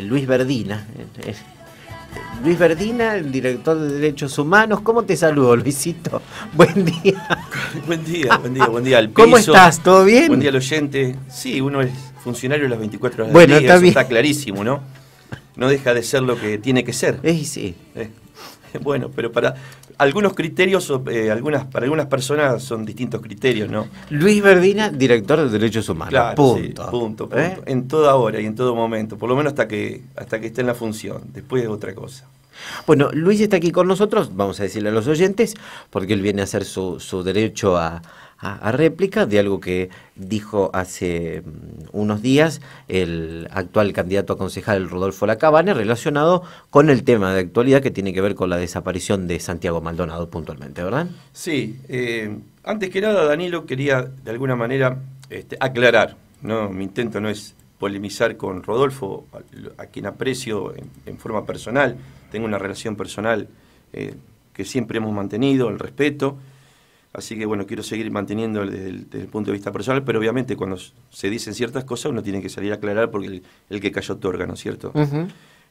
Eh, Luis Verdina. Eh, Luis Verdina, el director de Derechos Humanos. ¿Cómo te saludo, Luisito? Buen día. buen día, buen día, buen día. Al piso. ¿Cómo estás? ¿Todo bien? Buen día al oyente. Sí, uno es funcionario las 24 horas bueno, día. Está, está clarísimo, ¿no? No deja de ser lo que tiene que ser. Eh, sí, sí. Bueno, pero para algunos criterios, eh, algunas, para algunas personas son distintos criterios, ¿no? Luis Verdina, director de Derechos Humanos. punto. ¿Eh? punto, En toda hora y en todo momento, por lo menos hasta que, hasta que esté en la función. Después de otra cosa. Bueno, Luis está aquí con nosotros, vamos a decirle a los oyentes, porque él viene a hacer su derecho a, a, réplica de algo que dijo hace mm, unos días el actual candidato a concejal Rodolfo Lacabane relacionado con el tema de actualidad que tiene que ver con la desaparición de Santiago Maldonado puntualmente, ¿verdad? Sí, eh, antes que nada Danilo quería de alguna manera este, aclarar, no, mi intento no es polemizar con Rodolfo, a, quien aprecio en, forma personal, tengo una relación personal eh, que siempre hemos mantenido, el respeto, Así que bueno, quiero seguir manteniendo desde el, punto de vista personal, pero obviamente cuando se dicen ciertas cosas uno tiene que salir a aclarar porque el, que cayó otorga, ¿no es cierto?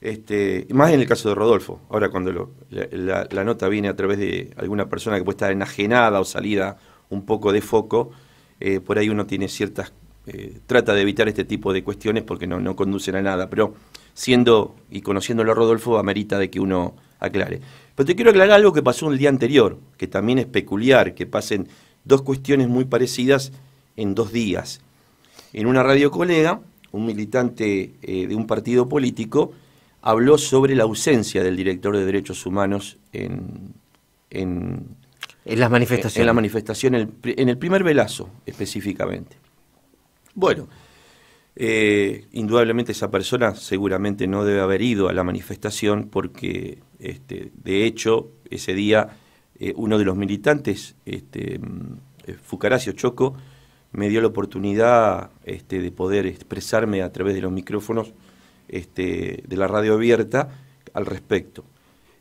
este, más en el caso de Rodolfo. Ahora cuando la, nota viene a través de alguna persona que puede estar enajenada o salida un poco de foco, eh, por ahí uno tiene ciertas... Eh, trata de evitar este tipo de cuestiones porque no, no conducen a nada, pero siendo y conociéndolo a Rodolfo amerita de que uno aclare. Pero te quiero aclarar algo que pasó el día anterior, que también es peculiar, que pasen dos cuestiones muy parecidas en dos días. En una radio colega, un militante eh, de un partido político habló sobre la ausencia del director de Derechos Humanos en, las manifestaciones. la manifestación, en el primer velazo específicamente. Bueno, eh, indudablemente esa persona seguramente no debe haber ido a la manifestación porque, este, de hecho, ese día eh, uno de los militantes, este, eh, Fucaracio Choco, me dio la oportunidad este, de poder expresarme a través de los micrófonos este, de la radio abierta al respecto.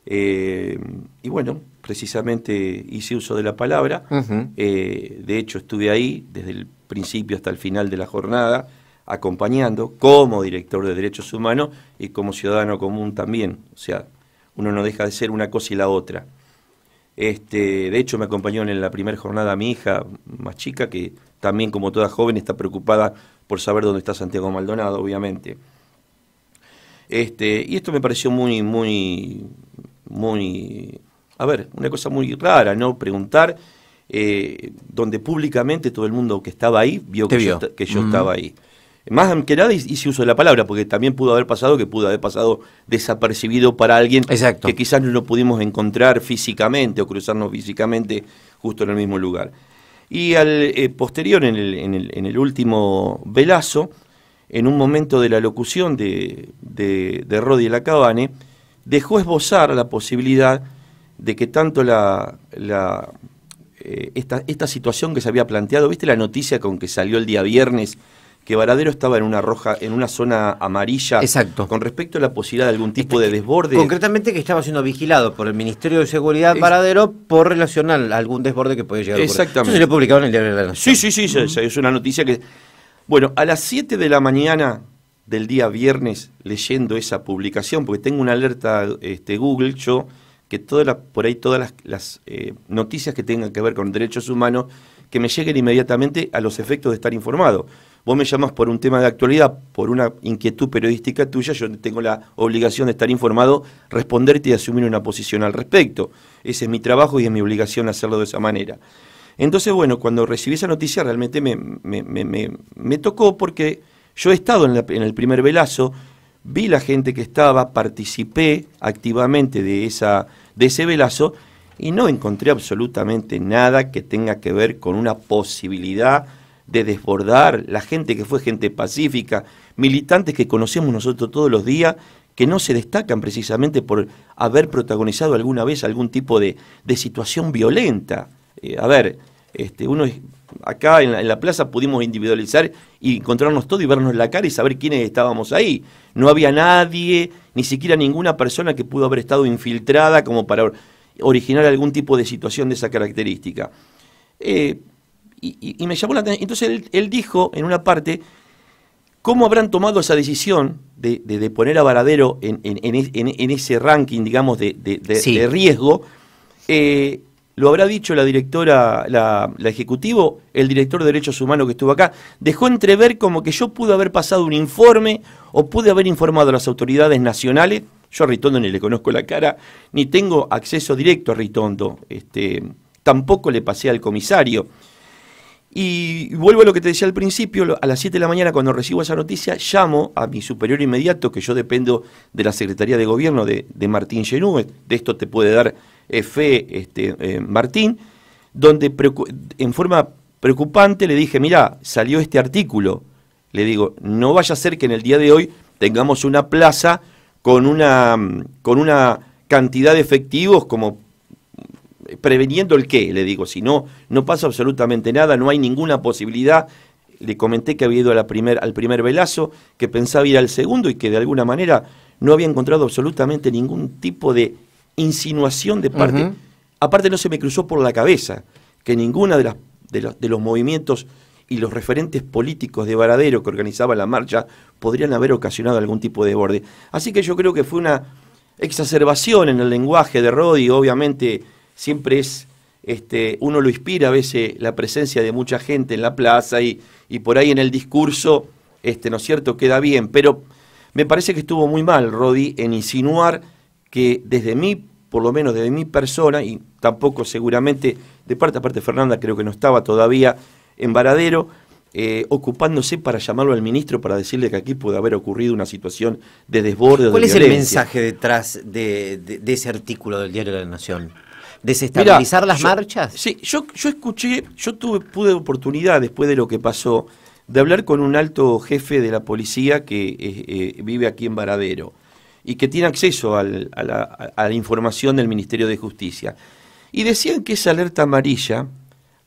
y bueno, precisamente hice uso de la palabra. de hecho, estuve ahí desde el principio hasta el final de la jornada acompañando como director de derechos humanos y como ciudadano común también. O sea, uno no deja de ser una cosa y la otra. Este, de hecho, me acompañó en la primera jornada mi hija más chica, que también, como toda joven, está preocupada por saber dónde está Santiago Maldonado, obviamente. Este, y esto me pareció muy, muy, muy, a ver, una cosa muy rara, ¿no? Preguntar, eh, donde públicamente todo el mundo que estaba ahí vio que, Yo, estaba ahí más que nada hice uso de la palabra, porque también pudo haber pasado que pudo haber pasado desapercibido para alguien que quizás no lo pudimos encontrar físicamente o cruzarnos físicamente justo en el mismo lugar. Y al eh, posterior, en el, último velazo, en un momento de la locución de, de, de la Lacabane, dejó esbozar la posibilidad de que tanto la, la eh, esta, esta situación que se había planteado, ¿viste la noticia con que salió el día viernes? que Varadero estaba en una roja, en una zona amarilla. Exacto. Con respecto a la posibilidad de algún tipo este de desborde. Concretamente que estaba siendo vigilado por el Ministerio de Seguridad Varadero por relación a algún desborde que podía llegar a Exactamente. Eso se publicado en el diario de la Nación. Sí, sí, sí, es una noticia que... Bueno, a las 7 de la mañana del día viernes, leyendo esa publicación, porque tengo una alerta este, Google, yo, que por ahí todas las, eh, noticias que tengan que ver con derechos humanos que me lleguen inmediatamente a los efectos de estar informado. Vos me llamás por un tema de actualidad, por una inquietud periodística tuya, yo tengo la obligación de estar informado, responderte y asumir una posición al respecto. Ese es mi trabajo y es mi obligación hacerlo de esa manera. Entonces, bueno, cuando recibí esa noticia realmente me, tocó porque yo he estado en, el primer velazo, vi la gente que estaba, participé activamente de, esa, de ese velazo y no encontré absolutamente nada que tenga que ver con una posibilidad de desbordar la gente que fue gente pacífica, militantes que conocemos nosotros todos los días, que no se destacan precisamente por haber protagonizado alguna vez algún tipo de, situación violenta. Eh, a ver, este, uno acá en la, en la, plaza pudimos individualizar y encontrarnos todos y vernos la cara y saber quiénes estábamos ahí. No había nadie, ni siquiera ninguna persona que pudo haber estado infiltrada como para originar algún tipo de situación de esa característica. Eh, y, me llamó la atención. Entonces él, dijo en una parte, ¿cómo habrán tomado esa decisión de, poner a Varadero en, ese ranking, digamos, de, riesgo? Eh, lo habrá dicho la directora, la, la, ejecutivo, el director de Derechos Humanos que estuvo acá, dejó entrever como que yo pude haber pasado un informe o pude haber informado a las autoridades nacionales yo a Ritondo ni le conozco la cara, ni tengo acceso directo a Ritondo. Este, tampoco le pasé al comisario. Y vuelvo a lo que te decía al principio, a las 7 de la mañana cuando recibo esa noticia, llamo a mi superior inmediato, que yo dependo de la Secretaría de Gobierno de, Martín Genú, de esto te puede dar eh, fe este, eh, Martín, donde en forma preocupante le dije, mira, salió este artículo, le digo, no vaya a ser que en el día de hoy tengamos una plaza con una, con una cantidad de efectivos como preveniendo el qué, le digo, si no, no pasa absolutamente nada, no hay ninguna posibilidad. Le comenté que había ido a primer, al primer velazo, que pensaba ir al segundo y que de alguna manera no había encontrado absolutamente ningún tipo de insinuación de parte. Aparte no se me cruzó por la cabeza que ninguna de las de los, de los movimientos y los referentes políticos de Varadero que organizaba la marcha podrían haber ocasionado algún tipo de borde. Así que yo creo que fue una exacerbación en el lenguaje de Rodi, obviamente siempre es, este, uno lo inspira a veces la presencia de mucha gente en la plaza y, y por ahí en el discurso, este, ¿no es cierto?, queda bien, pero me parece que estuvo muy mal Rodi en insinuar que desde mí, por lo menos desde mi persona, y tampoco seguramente de parte a parte Fernanda creo que no estaba todavía, en Varadero, eh, ocupándose para llamarlo al ministro para decirle que aquí puede haber ocurrido una situación de desborde. ¿Cuál es el mensaje detrás de, ese artículo del Diario de la Nación? ¿Desestabilizar las marchas? Sí, yo, escuché, yo tuve, pude oportunidad después de lo que pasó de hablar con un alto jefe de la policía que eh, eh, vive aquí en Varadero y que tiene acceso a la información del Ministerio de Justicia. Y decían que esa alerta amarilla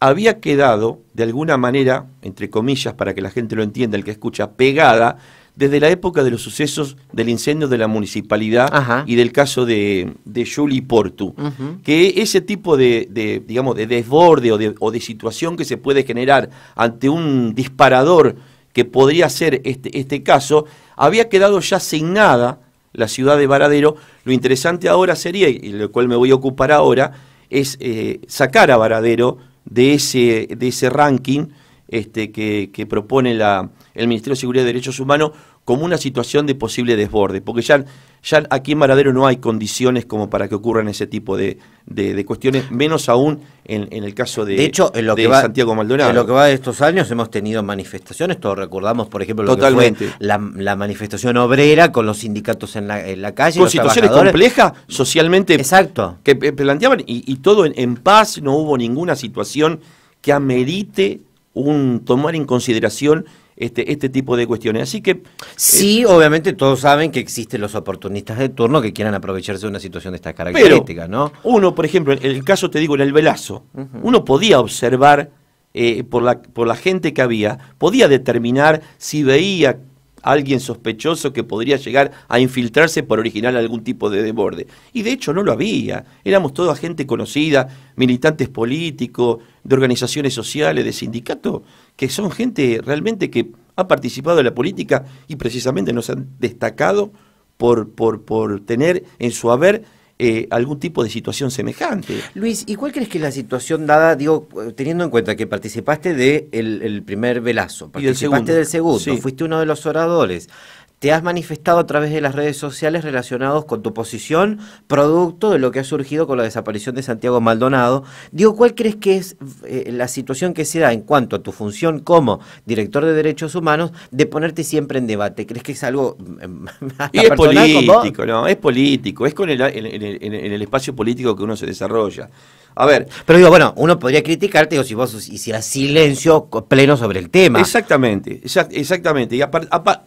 había quedado, de alguna manera, entre comillas, para que la gente lo entienda, el que escucha, pegada desde la época de los sucesos del incendio de la municipalidad y del caso de, de Julie Portu, que ese tipo de, digamos, de desborde o de, situación que se puede generar ante un disparador que podría ser este, este caso, había quedado ya sin nada la ciudad de Varadero. Lo interesante ahora sería, y lo cual me voy a ocupar ahora, es eh, sacar a Varadero de ese, de ese ranking este, que, propone la, el Ministerio de Seguridad y Derechos Humanos como una situación de posible desborde, porque ya, ya aquí en Maradero no hay condiciones como para que ocurran ese tipo de, de, cuestiones, menos aún en, en, el caso de, de, hecho, en lo que Santiago Maldonado. En lo que va de estos años hemos tenido manifestaciones, todos recordamos, por ejemplo, Totalmente. la, manifestación obrera con los sindicatos en la, en calle. Con situaciones complejas, socialmente, Exacto. que planteaban, y, todo en, en paz, no hubo ninguna situación que amerite un tomar en consideración este, este tipo de cuestiones. Así que. Sí, eh, obviamente todos saben que existen los oportunistas de turno que quieran aprovecharse de una situación de esta característica. ¿no? Uno, por ejemplo, en el caso, te digo, en el velazo, uno podía observar eh, por, la, por la gente que había, podía determinar si veía alguien sospechoso que podría llegar a infiltrarse por original algún tipo de desborde. Y de hecho no lo había. Éramos toda gente conocida, militantes políticos, de organizaciones sociales, de sindicatos, que son gente realmente que ha participado en la política y precisamente nos han destacado por, por, por tener en su haber eh, algún tipo de situación semejante. Luis, ¿y cuál crees que es la situación dada, digo, teniendo en cuenta que participaste del de el primer velazo, participaste del segundo, fuiste uno de los oradores? te has manifestado a través de las redes sociales relacionados con tu posición, producto de lo que ha surgido con la desaparición de Santiago Maldonado. Digo, ¿cuál crees que es eh, la situación que se da en cuanto a tu función como director de derechos humanos de ponerte siempre en debate? ¿Crees que es algo... Em, es político, es político, es con el, en, el espacio político que uno se desarrolla. A ver. Pero digo, bueno, uno podría criticarte digo, si vos hicieras silencio pleno sobre el tema. Exactamente, exactamente. Y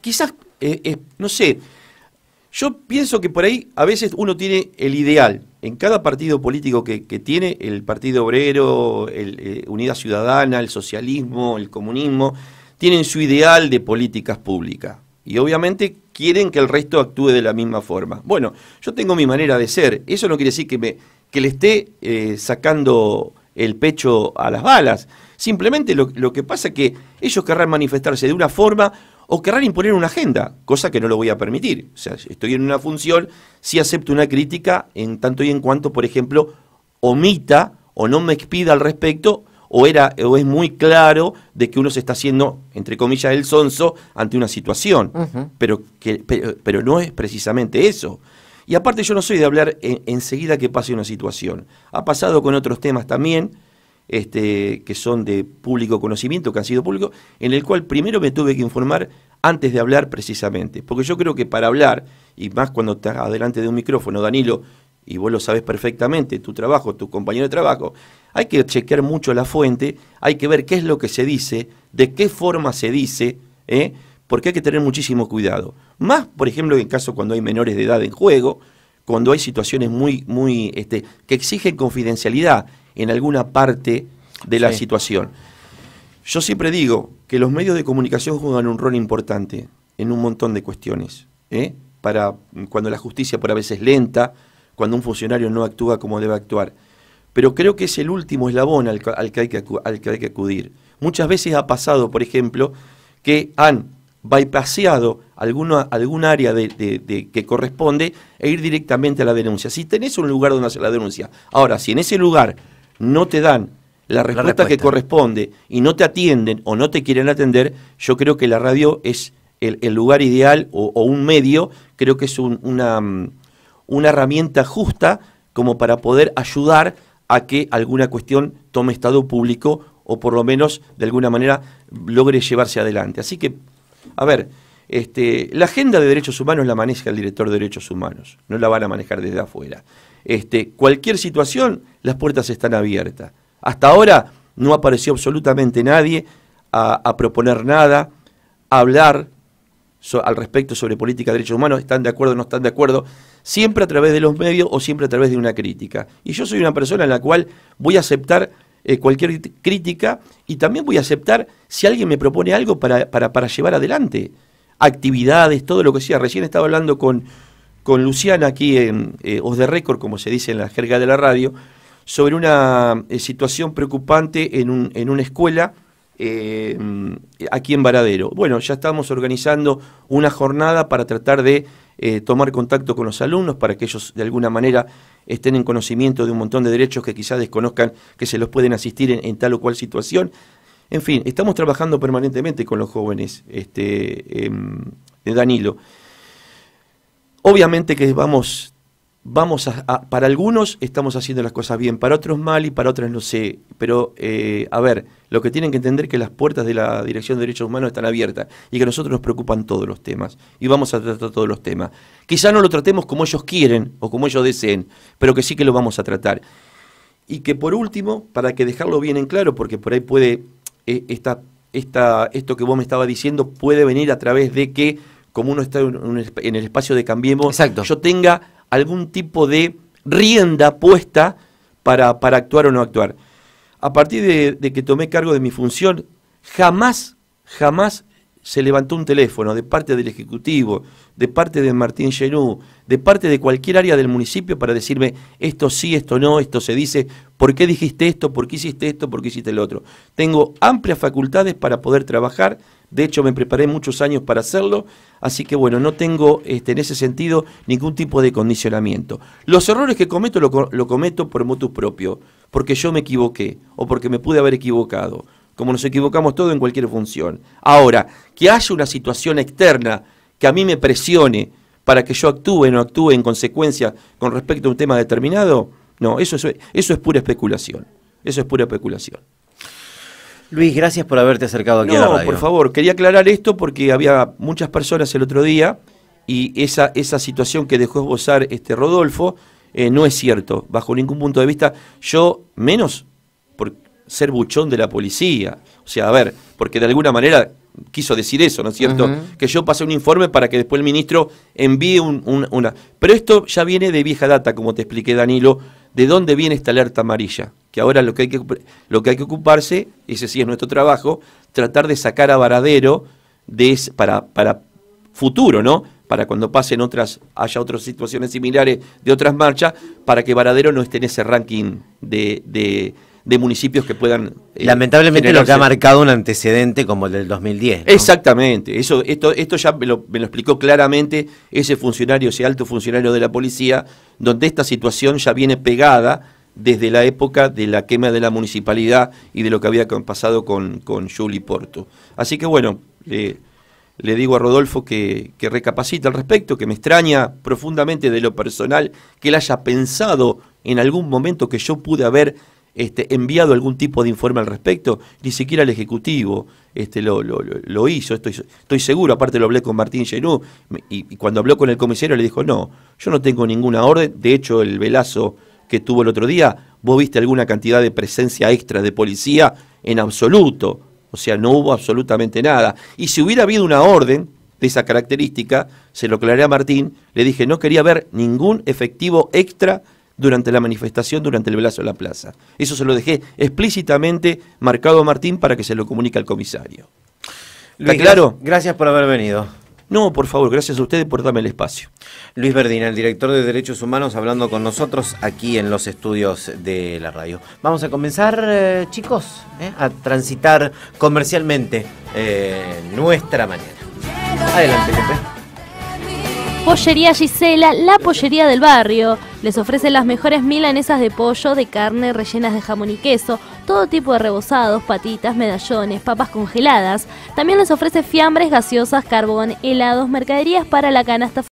quizás eh, eh, no sé, yo pienso que por ahí a veces uno tiene el ideal. En cada partido político que, tiene, el Partido Obrero, el, eh, Unidad Ciudadana, el socialismo, el comunismo, tienen su ideal de políticas públicas. Y obviamente quieren que el resto actúe de la misma forma. Bueno, yo tengo mi manera de ser. Eso no quiere decir que, me, que le esté sacando el pecho a las balas. Simplemente lo, lo que pasa es que ellos querrán manifestarse de una forma o querrán imponer una agenda, cosa que no lo voy a permitir. O sea, estoy en una función, si acepto una crítica en tanto y en cuanto, por ejemplo, omita o no me expida al respecto, o, era, o es muy claro de que uno se está haciendo, entre comillas, el sonso ante una situación. pero, que, pero, no es precisamente eso. Y aparte yo no soy de hablar enseguida que pase una situación. Ha pasado con otros temas también este, que son de público conocimiento, que han sido públicos, en el cual primero me tuve que informar antes de hablar precisamente. Porque yo creo que para hablar, y más cuando estás adelante de un micrófono, Danilo, y vos lo sabes perfectamente, tu trabajo, tu compañero de trabajo, hay que chequear mucho la fuente, hay que ver qué es lo que se dice, de qué forma se dice, ¿eh? porque hay que tener muchísimo cuidado. Más, por ejemplo, en caso cuando hay menores de edad en juego, cuando hay situaciones muy, muy, este, que exigen confidencialidad en alguna parte de la situación. Yo siempre digo que los medios de comunicación juegan un rol importante en un montón de cuestiones. ¿eh? Para cuando la justicia por a veces es lenta, cuando un funcionario no actúa como debe actuar. Pero creo que es el último eslabón al, que hay que que hay que acudir. Muchas veces ha pasado, por ejemplo, que han bypaseado alguna, algún área de, que corresponde e ir directamente a la denuncia. Si tenés un lugar donde hacer la denuncia, ahora, si en ese lugar no te dan la respuesta, que corresponde y no te atienden o no te quieren atender, yo creo que la radio es el, lugar ideal o, un medio, creo que es mm, una, herramienta justa como para poder ayudar a que alguna cuestión tome estado público o por lo menos de alguna manera logre llevarse adelante. Así que, a ver, este, la agenda de derechos humanos la maneja el director de derechos humanos, no la van a manejar desde afuera. Este, cualquier situación, las puertas están abiertas. Hasta ahora no apareció absolutamente nadie a, proponer nada, a hablar al respecto sobre política de derechos humanos, están de acuerdo o no están de acuerdo, siempre a través de los medios o siempre a través de una crítica. Y yo soy una persona en la cual voy a aceptar eh, cualquier crítica y también voy a aceptar si alguien me propone algo para, para llevar adelante actividades, todo lo que sea. Recién estaba hablando con, con Luciana aquí en eh, Os de Récord, como se dice en la jerga de la radio, sobre una eh, situación preocupante en, un, en una escuela eh, aquí en Varadero. Bueno, ya estamos organizando una jornada para tratar de tomar contacto con los alumnos para que ellos de alguna manera estén en conocimiento de un montón de derechos que quizás desconozcan que se los pueden asistir en, tal o cual situación. En fin, estamos trabajando permanentemente con los jóvenes, este, em, de Danilo. Obviamente que vamos, vamos a, para algunos estamos haciendo las cosas bien, para otros mal y para otras no sé. Pero, eh, a ver, lo que tienen que entender es que las puertas de la Dirección de Derechos Humanos están abiertas y que a nosotros nos preocupan todos los temas y vamos a tratar todos los temas. Quizá no lo tratemos como ellos quieren o como ellos deseen, pero que sí que lo vamos a tratar. Y que por último, para que dejarlo bien en claro, porque por ahí puede eh, esta, esto que vos me estaba diciendo puede venir a través de que como uno está en el espacio de Cambiemos, yo tenga algún tipo de rienda puesta para, actuar o no actuar. A partir de, que tomé cargo de mi función, jamás, jamás se levantó un teléfono de parte del Ejecutivo, de parte de Martín Genú, de parte de cualquier área del municipio para decirme esto sí, esto no, esto se dice, ¿por qué dijiste esto? ¿Por qué hiciste esto? ¿Por qué hiciste el otro? Tengo amplias facultades para poder trabajar de hecho, me preparé muchos años para hacerlo, así que bueno, no tengo este, en ese sentido ningún tipo de condicionamiento. Los errores que cometo lo, cometo por motus propio, porque yo me equivoqué o porque me pude haber equivocado, como nos equivocamos todos en cualquier función. Ahora, que haya una situación externa que a mí me presione para que yo actúe o no actúe en consecuencia con respecto a un tema determinado, no, eso es, eso es pura especulación. Eso es pura especulación. Luis, gracias por haberte acercado aquí a la por favor, quería aclarar esto porque había muchas personas el otro día y esa, esa situación que dejó esbozar este Rodolfo eh, no es cierto, bajo ningún punto de vista. Yo, menos por ser buchón de la policía. O sea, a ver, porque de alguna manera quiso decir eso, ¿no es cierto? Que yo pasé un informe para que después el ministro envíe una... Pero esto ya viene de vieja data, como te expliqué, Danilo de dónde viene esta alerta amarilla, que ahora lo que hay que, lo que, hay que ocuparse, ese sí es nuestro trabajo, tratar de sacar a varadero de para, para futuro, ¿no? Para cuando pasen otras, haya otras situaciones similares de otras marchas, para que Varadero no esté en ese ranking de, de de municipios que puedan... Eh, Lamentablemente lo que ha marcado un antecedente como el del 2010. Exactamente, eso, esto, esto ya me lo, explicó claramente ese funcionario, ese alto funcionario de la policía, donde esta situación ya viene pegada desde la época de la quema de la municipalidad y de lo que había pasado con, con Julie Porto. Así que bueno, le digo a Rodolfo que, que recapacita al respecto, que me extraña profundamente de lo personal que él haya pensado en algún momento que yo pude haber este, enviado algún tipo de informe al respecto, ni siquiera el Ejecutivo este, lo, hizo, estoy, estoy seguro, aparte lo hablé con Martín Genú, y, cuando habló con el comisario le dijo, no, yo no tengo ninguna orden, de hecho el velazo que tuvo el otro día, vos viste alguna cantidad de presencia extra de policía en absoluto, o sea, no hubo absolutamente nada. Y si hubiera habido una orden de esa característica, se lo aclaré a Martín, le dije, no quería ver ningún efectivo extra durante la manifestación, durante el velazo de la plaza. Eso se lo dejé explícitamente marcado a Martín para que se lo comunique al comisario. Luis, claro? Gracias por haber venido. No, por favor, gracias a ustedes por darme el espacio. Luis Verdina, el director de Derechos Humanos, hablando con nosotros aquí en los estudios de la radio. Vamos a comenzar, eh, chicos, eh, a transitar comercialmente eh, nuestra mañana. Adelante, jefe. Pollería Gisela, la pollería del barrio. Les ofrece las mejores milanesas de pollo, de carne, rellenas de jamón y queso, todo tipo de rebozados, patitas, medallones, papas congeladas. También les ofrece fiambres, gaseosas, carbón, helados, mercaderías para la canasta.